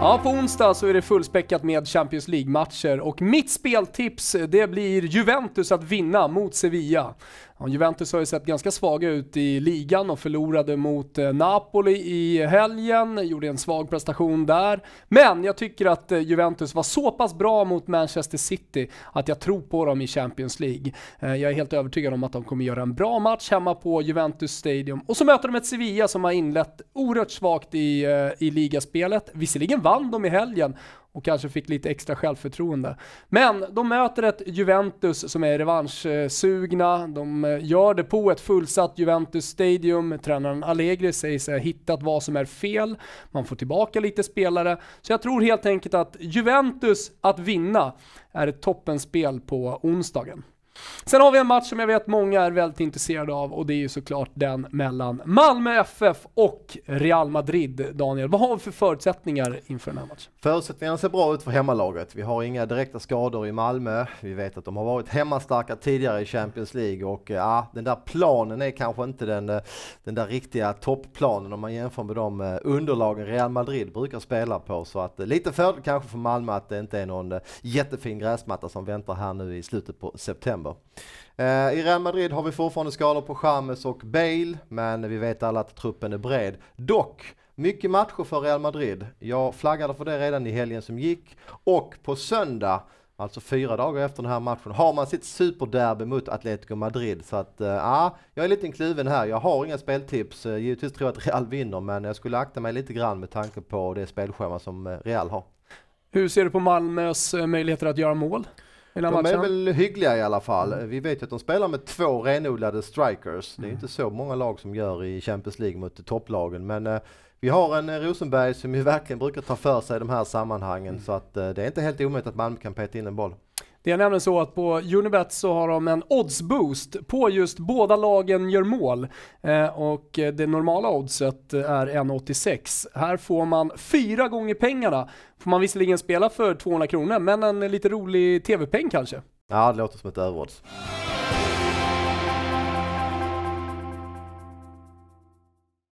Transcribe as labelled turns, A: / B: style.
A: Ja, på onsdag så är det fullspäckat med Champions League-matcher och mitt speltips det blir Juventus att vinna mot Sevilla. Juventus har ju sett ganska svaga ut i ligan och förlorade mot eh, Napoli i helgen, gjorde en svag prestation där. Men jag tycker att eh, Juventus var så pass bra mot Manchester City att jag tror på dem i Champions League. Eh, jag är helt övertygad om att de kommer göra en bra match hemma på Juventus Stadium. Och så möter de ett Sevilla som har inlett oerhört svagt i, i ligaspelet. Visserligen vann de i helgen och kanske fick lite extra självförtroende. Men de möter ett Juventus som är revanschsugna. De eh, gör det på ett fullsatt Juventus Stadium. Tränaren Allegri sig ha hittat vad som är fel. Man får tillbaka lite spelare. Så jag tror helt enkelt att Juventus att vinna är ett toppenspel på onsdagen. Sen har vi en match som jag vet många är väldigt intresserade av och det är ju såklart den mellan Malmö FF och Real Madrid. Daniel, vad har vi för förutsättningar inför den här matchen?
B: Förutsättningarna ser bra ut för
A: hemmalaget.
B: Vi har inga direkta skador i Malmö. Vi vet att de har varit hemmastarka tidigare i Champions League och ja, eh, ah, den där planen är kanske inte den, eh, den där riktiga toppplanen om man jämför med de eh, underlagen Real Madrid brukar spela på. Så att lite fördel kanske för Malmö att det inte är någon jättefin gräsmatta som väntar här nu i slutet på september december. Eh, I Real Madrid har vi fortfarande skador på James och Bale, men vi vet alla att truppen är bred. Dock, mycket matcher för Real Madrid. Jag flaggade för det redan i helgen som gick. Och på söndag, alltså fyra dagar efter den här matchen, har man sitt superderby mot Atletico Madrid. Så att, eh, ja, jag är lite kluven här. Jag har inga speltips. Eh, givetvis tror jag att Real vinner, men jag skulle akta mig lite grann med tanke på det spelschema som Real har. Hur ser du på
A: Malmös möjligheter att göra mål? de matchen. är väl
B: hyggliga i alla fall. Mm. Vi vet ju att de spelar med två renodlade strikers. Det är mm. inte så många lag som gör i Champions League mot topplagen. Men eh, vi har en eh, Rosenberg som ju verkligen brukar ta för sig i de här sammanhangen. Mm. Så att eh, det är inte helt
A: omöjligt att Malmö kan peta in en boll. Det är nämligen så att på Unibet så har de en odds boost på just båda lagen gör mål. Eh, och det normala oddset är 1,86. Här får man fyra gånger pengarna. Får man visserligen spela för 200 kronor, men en lite rolig tv-peng kanske.
B: Ja, det låter som ett överodds.